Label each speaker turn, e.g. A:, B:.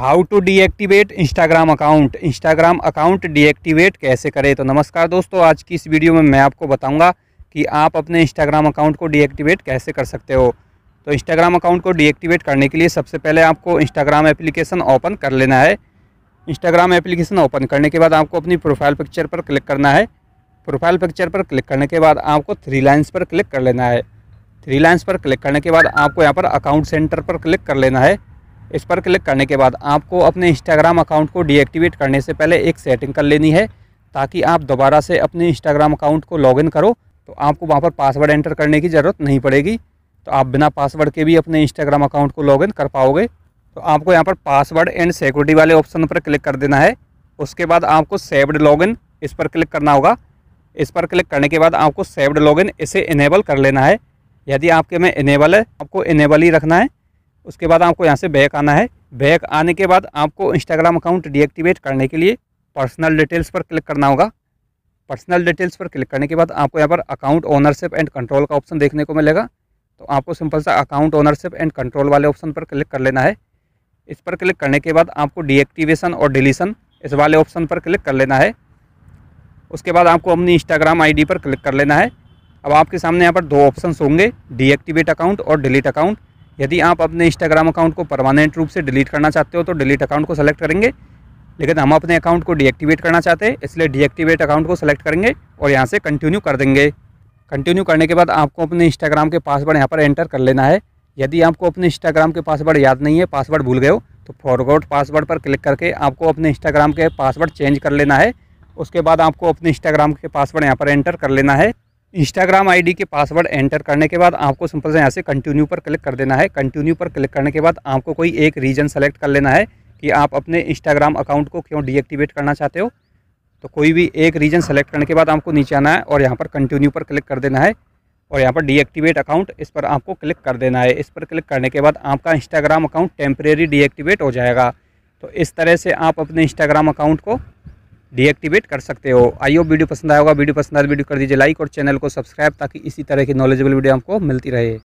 A: how to deactivate Instagram account Instagram account deactivate कैसे करें तो नमस्कार दोस्तों आज की इस वीडियो में मैं आपको बताऊंगा कि आप अपने इंस्टाग्राम अकाउंट को डीएक्टिवेट कैसे कर सकते हो तो इंस्टाग्राम अकाउंट को डीएक्टिवेट करने के लिए सबसे पहले आपको इंस्टाग्राम एप्लीकेशन ओपन कर लेना है इंस्टाग्राम एप्लीकेशन ओपन करने के बाद आपको अपनी प्रोफाइल पिक्चर पर क्लिक करना है प्रोफाइल पिक्चर पर क्लिक करने के बाद आपको थ्री लाइन्स पर क्लिक कर लेना है थ्री लाइन्स पर क्लिक करने के बाद आपको यहाँ पर अकाउंट सेंटर पर क्लिक कर लेना है इस पर क्लिक करने के बाद आपको अपने इंस्टाग्राम अकाउंट को डीएक्टिवेट करने से पहले एक सेटिंग कर लेनी है ताकि आप दोबारा से अपने इंस्टाग्राम अकाउंट को लॉगिन करो तो आपको वहाँ पर पासवर्ड एंटर करने की ज़रूरत नहीं पड़ेगी तो आप बिना पासवर्ड के भी अपने इंस्टाग्राम अकाउंट को लॉगिन कर पाओगे तो आपको यहाँ पर पासवर्ड एंड सिक्योरिटी वाले ऑप्शन पर क्लिक कर देना है उसके बाद आपको सेव्ड लॉगिन इस पर क्लिक करना होगा इस पर क्लिक करने के बाद आपको सेव्ड लॉगिन इसे इनेबल कर लेना है यदि आपके में इनेबल है आपको इनेबल ही रखना है उसके बाद आपको यहाँ से बैक आना है बैक आने के बाद आपको इंस्टाग्राम अकाउंट डीएक्टिवेट करने के लिए पर्सनल डिटेल्स पर क्लिक करना होगा पर्सनल डिटेल्स पर क्लिक करने के बाद आपको यहाँ पर अकाउंट ओनरशिप एंड कंट्रोल का ऑप्शन देखने को मिलेगा तो आपको सिंपल सा अकाउंट ओनरशिप एंड कंट्रोल वाले ऑप्शन पर क्लिक कर लेना है इस पर क्लिक करने के बाद आपको डीएक्टिवेशन और डिलीशन इस वाले ऑप्शन पर क्लिक कर लेना है उसके बाद आपको अपनी इंस्टाग्राम आईडी पर क्लिक कर लेना है अब आपके सामने यहाँ पर दो ऑप्शन होंगे डीएक्टिवेट अकाउंट और डिलीट अकाउंट यदि आप अपने इंस्टाग्राम अकाउंट को परमानेंट रूप से डिलीट करना चाहते हो तो डिलीट अकाउंट को सेलेक्ट करेंगे लेकिन हम अपने अकाउंट को डीएक्टिवेट करना चाहते हैं इसलिए डीएक्टिवेट अकाउंट को सेलेक्ट करेंगे और यहाँ से कंटिन्यू कर देंगे कंटिन्यू करने के बाद आपको अपने इंस्टाग्राम के पासवर्ड यहाँ पर एंटर कर लेना है यदि आपको अपने इंस्टाग्राम के पासवर्ड याद नहीं है पासवर्ड भूल गए हो तो फॉरवर्ड पासवर्ड पर क्लिक करके आपको अपने इंस्टाग्राम के पासवर्ड चेंज कर लेना है उसके बाद आपको अपने इंस्टाग्राम के पासवर्ड यहाँ पर एंटर कर लेना है इंस्टाग्राम आईडी के पासवर्ड एंटर करने के बाद आपको सिंपल से यहाँ से कंटिन्यू पर क्लिक कर देना है कंटिन्यू पर क्लिक करने के बाद आपको कोई एक रीजन सेलेक्ट कर लेना है कि आप अपने इंस्टाग्राम अकाउंट को क्यों डीएक्टिवेट करना चाहते हो तो कोई भी एक रीजन सेलेक्ट करने के बाद आपको नीचे आना है और यहाँ पर कंटिन्यू पर क्लिक कर देना है और यहाँ पर डीएक्टिवेट अकाउंट इस पर आपको क्लिक कर देना है इस पर क्लिक करने के बाद आपका इंस्टाग्राम अकाउंट टेम्परेरी डीएक्टिवेट हो जाएगा तो इस तरह से आप अपने इंस्टाग्राम अकाउंट को डीएक्टिवेट कर सकते हो आइयो वीडियो पसंद आया होगा वीडियो पसंद आया तो वीडियो कर दीजिए लाइक और चैनल को सब्सक्राइब ताकि इसी तरह की नॉलेजेबल वीडियो आपको मिलती रहे